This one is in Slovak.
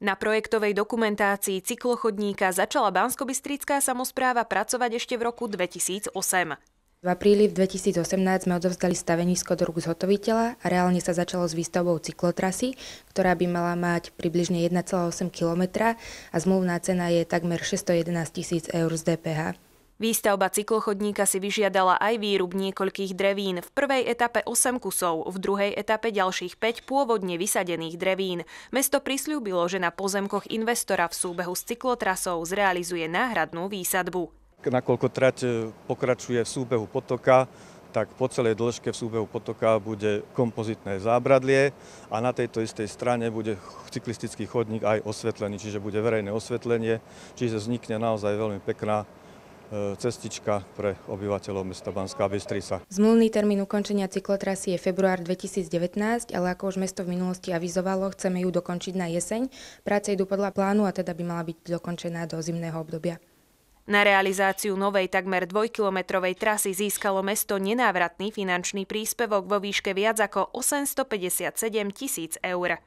Na projektovej dokumentácii cyklochodníka začala Banskobystrická samozpráva pracovať ešte v roku 2008. V apríli 2018 sme odovzdali stavenisko do rúk zhotoviteľa a reálne sa začalo s výstavbou cyklotrasy, ktorá by mala mať približne 1,8 kilometra a zmluvná cena je takmer 611 tisíc eur z DPH. Výstavba cyklochodníka si vyžiadala aj výrub niekoľkých drevín, v prvej etape 8 kusov, v druhej etape ďalších 5 pôvodne vysadených drevín. Mesto prisľúbilo, že na pozemkoch investora v súbehu s cyklotrasou zrealizuje náhradnú výsadbu. Nakoľko trať e, pokračuje v súbehu potoka, tak po celej dĺžke v súbehu potoka bude kompozitné zábradlie a na tejto istej strane bude cyklistický chodník aj osvetlený, čiže bude verejné osvetlenie, čiže vznikne naozaj veľmi pekná cestička pre obyvateľov mesta Banská Bystrica. Zmluvný termín ukončenia cyklotrasy je február 2019, ale ako už mesto v minulosti avizovalo, chceme ju dokončiť na jeseň. Práce idú podľa plánu a teda by mala byť dokončená do zimného obdobia. Na realizáciu novej takmer dvojkilometrovej trasy získalo mesto nenávratný finančný príspevok vo výške viac ako 857 tisíc eur.